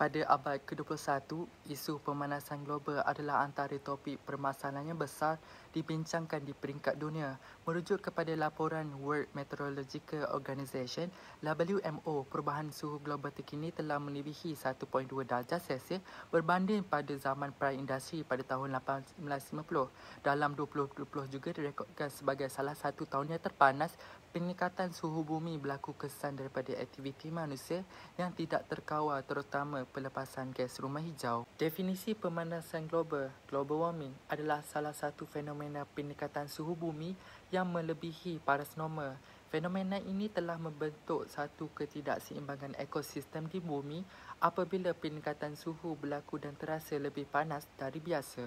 Pada abad ke-21, isu pemanasan global adalah antara topik permasalahan yang besar dibincangkan di peringkat dunia. Merujuk kepada laporan World Meteorological Organization, WMO, perubahan suhu global terkini telah melebihi 1.2 darjah Celsius berbanding pada zaman pra-industri pada tahun 1850. Dalam 2020 juga direkodkan sebagai salah satu tahun yang terpanas, peningkatan suhu bumi berlaku kesan daripada aktiviti manusia yang tidak terkawal terutama pelepasan gas rumah hijau. Definisi pemanasan global, global warming adalah salah satu fenomena peningkatan suhu bumi yang melebihi paras normal. Fenomena ini telah membentuk satu ketidakseimbangan ekosistem di bumi apabila peningkatan suhu berlaku dan terasa lebih panas dari biasa.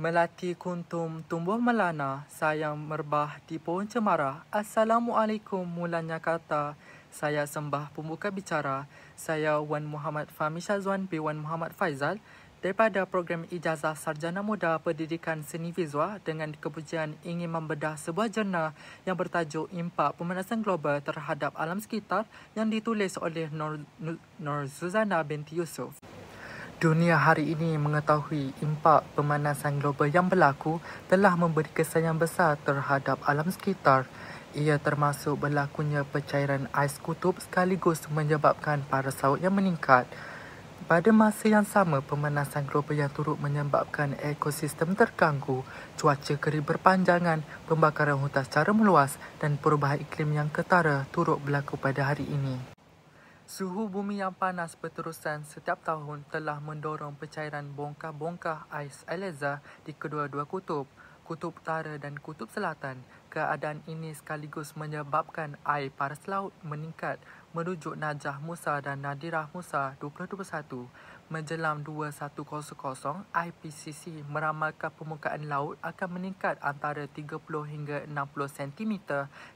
Melati kuntum tumbuh melana, sayang merbah di pohon cemara. Assalamualaikum mulanya kata, saya sembah pembuka bicara. Saya Wan Muhammad Fahmi Syazwan B. Wan Muhammad Faizal daripada program Ijazah Sarjana Muda Pendidikan Seni Visual dengan kepujian ingin membedah sebuah jurnal yang bertajuk Impak Pemanasan Global Terhadap Alam Sekitar yang ditulis oleh Nur, Nur, Nur Zuzana binti Yusuf. Dunia hari ini mengetahui impak pemanasan global yang berlaku telah memberi kesan yang besar terhadap alam sekitar. Ia termasuk berlakunya pencairan ais kutub sekaligus menyebabkan para saut yang meningkat. Pada masa yang sama, pemanasan global yang turut menyebabkan ekosistem terganggu, cuaca kering berpanjangan, pembakaran hutan secara meluas dan perubahan iklim yang ketara turut berlaku pada hari ini. Suhu bumi yang panas berterusan setiap tahun telah mendorong pencairan bongkah-bongkah ais eleza di kedua-dua kutub kutub utara dan kutub selatan. Keadaan ini sekaligus menyebabkan air paras laut meningkat merujuk Najah Musa dan Nadirah Musa 2021. menjelang 2100, IPCC meramalkan permukaan laut akan meningkat antara 30 hingga 60 cm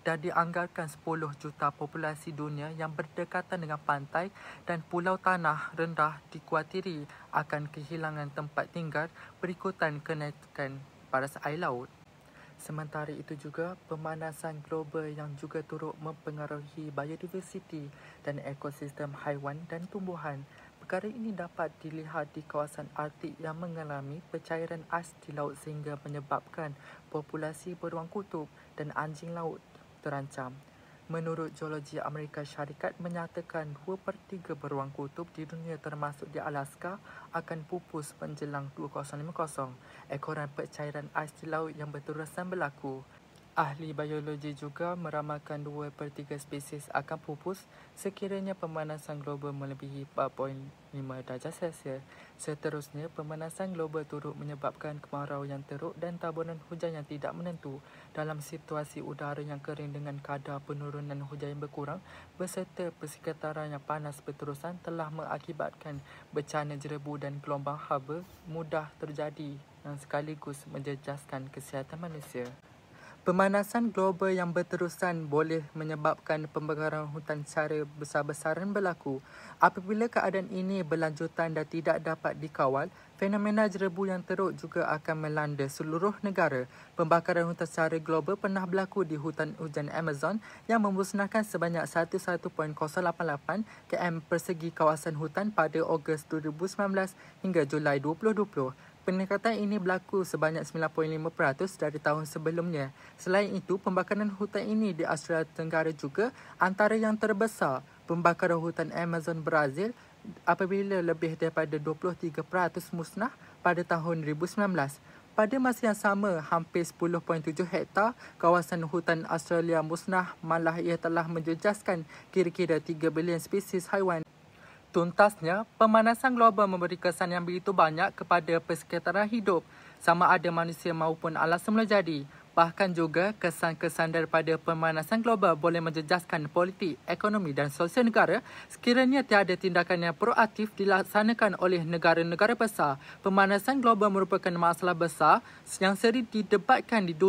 dan dianggarkan 10 juta populasi dunia yang berdekatan dengan pantai dan pulau tanah rendah dikuatiri akan kehilangan tempat tinggal berikutan kenaikan paras air laut. Sementara itu juga, pemanasan global yang juga turut mempengaruhi biodiversiti dan ekosistem haiwan dan tumbuhan. Perkara ini dapat dilihat di kawasan Arktik yang mengalami pencairan ais di laut sehingga menyebabkan populasi beruang kutub dan anjing laut terancam. Menurut geologi Amerika Syarikat menyatakan 2 per 3 beruang kutub di dunia termasuk di Alaska akan pupus menjelang 2050. Ekoran percairan ais di laut yang berterusan berlaku. Ahli biologi juga meramalkan 2 per 3 spesies akan pupus sekiranya pemanasan global melebihi 4.5 darjah Celsius. Seterusnya, pemanasan global turut menyebabkan kemarau yang teruk dan taburan hujan yang tidak menentu. Dalam situasi udara yang kering dengan kadar penurunan hujan yang berkurang beserta persekitaran yang panas berterusan telah mengakibatkan bencana jerebu dan gelombang haba mudah terjadi dan sekaligus menjejaskan kesihatan manusia. Pemanasan global yang berterusan boleh menyebabkan pembakaran hutan secara besar-besaran berlaku. Apabila keadaan ini berlanjutan dan tidak dapat dikawal, fenomena jerebu yang teruk juga akan melanda seluruh negara. Pembakaran hutan secara global pernah berlaku di hutan hujan Amazon yang memusnahkan sebanyak 11.088 km persegi kawasan hutan pada Ogos 2019 hingga Julai 2020. Peningkatan ini berlaku sebanyak 9.5% dari tahun sebelumnya. Selain itu, pembakaran hutan ini di Australia Tenggara juga antara yang terbesar pembakaran hutan Amazon Brazil apabila lebih daripada 23% musnah pada tahun 2019. Pada masa yang sama, hampir 10.7 hektar kawasan hutan Australia musnah malah ia telah menjejaskan kira-kira 3 bilion spesies haiwan Tuntasnya, pemanasan global memberi kesan yang begitu banyak kepada persekitaran hidup sama ada manusia maupun alam semula jadi. Bahkan juga kesan-kesan daripada pemanasan global boleh menjejaskan politik, ekonomi dan sosial negara sekiranya tiada tindakan yang proaktif dilaksanakan oleh negara-negara besar. Pemanasan global merupakan masalah besar yang sering didebatkan di dunia.